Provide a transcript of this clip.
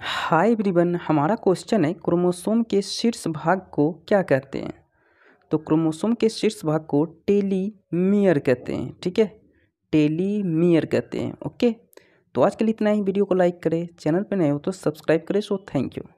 हाय everyone हमारा question है chromosome के शीर्ष भाग को क्या कहते हैं तो क्रोमोसोम के शीर्ष भाग को टेलीमियर कहते हैं ठीक है टेलीमियर कहते हैं ओके तो आज के लिए इतना ही वीडियो को लाइक करें चैनल पर नए हो तो सब्सक्राइब करें सो थैंक यू